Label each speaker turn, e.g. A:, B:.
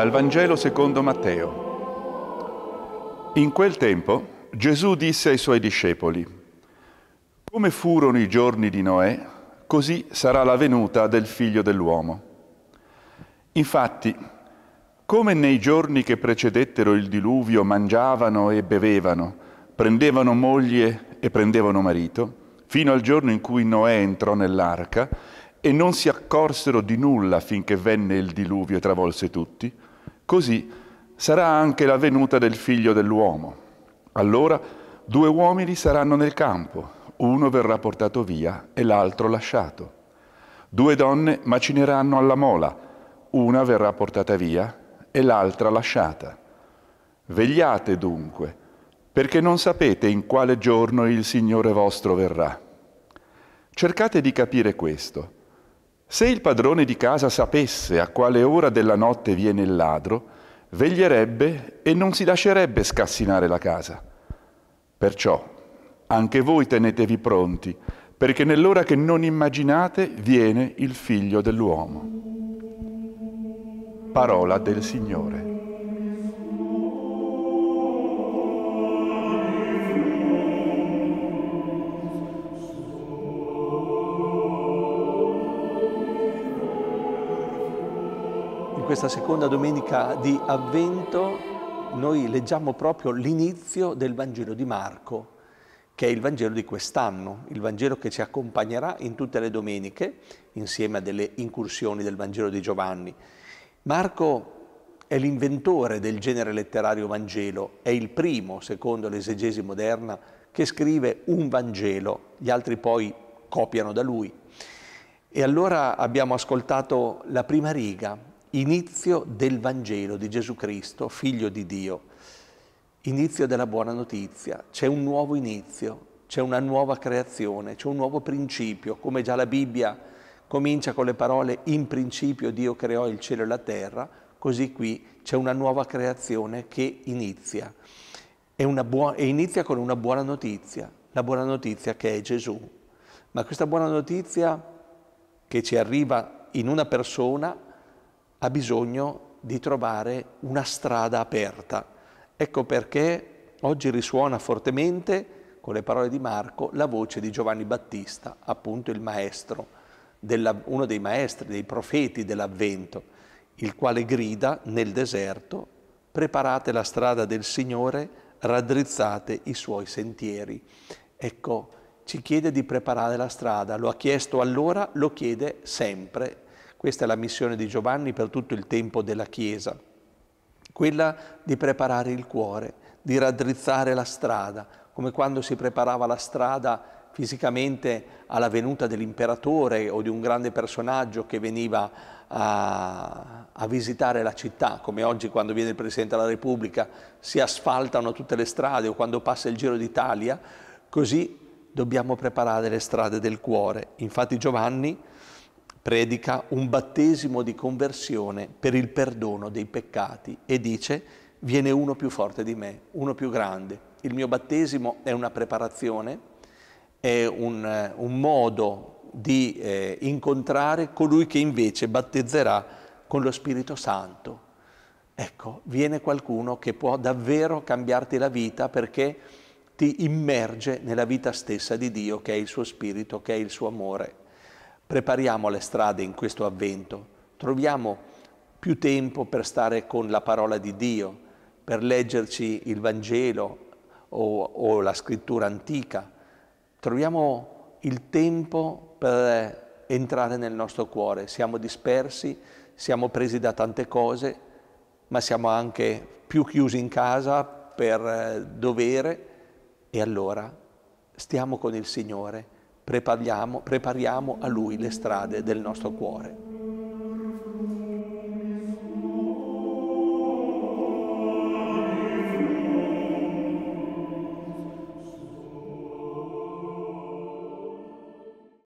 A: Dal Vangelo secondo Matteo. In quel tempo Gesù disse ai suoi discepoli, come furono i giorni di Noè, così sarà la venuta del figlio dell'uomo. Infatti, come nei giorni che precedettero il diluvio mangiavano e bevevano, prendevano moglie e prendevano marito, fino al giorno in cui Noè entrò nell'arca, e non si accorsero di nulla finché venne il diluvio e travolse tutti, Così sarà anche la venuta del figlio dell'uomo. Allora due uomini saranno nel campo, uno verrà portato via e l'altro lasciato. Due donne macineranno alla mola, una verrà portata via e l'altra lasciata. Vegliate dunque, perché non sapete in quale giorno il Signore vostro verrà. Cercate di capire questo. Se il padrone di casa sapesse a quale ora della notte viene il ladro, veglierebbe e non si lascerebbe scassinare la casa. Perciò anche voi tenetevi pronti, perché nell'ora che non immaginate viene il figlio dell'uomo. Parola del Signore.
B: questa seconda domenica di Avvento noi leggiamo proprio l'inizio del Vangelo di Marco, che è il Vangelo di quest'anno, il Vangelo che ci accompagnerà in tutte le domeniche, insieme a delle incursioni del Vangelo di Giovanni. Marco è l'inventore del genere letterario Vangelo, è il primo, secondo l'esegesi moderna, che scrive un Vangelo, gli altri poi copiano da lui. E allora abbiamo ascoltato la prima riga, inizio del Vangelo di Gesù Cristo, figlio di Dio, inizio della buona notizia, c'è un nuovo inizio, c'è una nuova creazione, c'è un nuovo principio, come già la Bibbia comincia con le parole in principio Dio creò il cielo e la terra, così qui c'è una nuova creazione che inizia e, buona, e inizia con una buona notizia, la buona notizia che è Gesù. Ma questa buona notizia che ci arriva in una persona ha bisogno di trovare una strada aperta. Ecco perché oggi risuona fortemente con le parole di Marco la voce di Giovanni Battista, appunto il maestro, della, uno dei maestri, dei profeti dell'Avvento, il quale grida nel deserto, preparate la strada del Signore, raddrizzate i suoi sentieri. Ecco, ci chiede di preparare la strada, lo ha chiesto allora, lo chiede sempre questa è la missione di Giovanni per tutto il tempo della Chiesa, quella di preparare il cuore, di raddrizzare la strada, come quando si preparava la strada fisicamente alla venuta dell'imperatore o di un grande personaggio che veniva a, a, visitare la città, come oggi quando viene il Presidente della Repubblica, si asfaltano tutte le strade o quando passa il Giro d'Italia, così dobbiamo preparare le strade del cuore. Infatti Giovanni predica un battesimo di conversione per il perdono dei peccati e dice viene uno più forte di me, uno più grande. Il mio battesimo è una preparazione, è un, eh, un modo di eh, incontrare colui che invece battezzerà con lo Spirito Santo. Ecco, viene qualcuno che può davvero cambiarti la vita perché ti immerge nella vita stessa di Dio, che è il suo Spirito, che è il suo amore prepariamo le strade in questo avvento, troviamo più tempo per stare con la parola di Dio, per leggerci il Vangelo o, o la scrittura antica, troviamo il tempo per entrare nel nostro cuore, siamo dispersi, siamo presi da tante cose, ma siamo anche più chiusi in casa per eh, dovere e allora stiamo con il Signore prepariamo, prepariamo a Lui le strade del nostro cuore.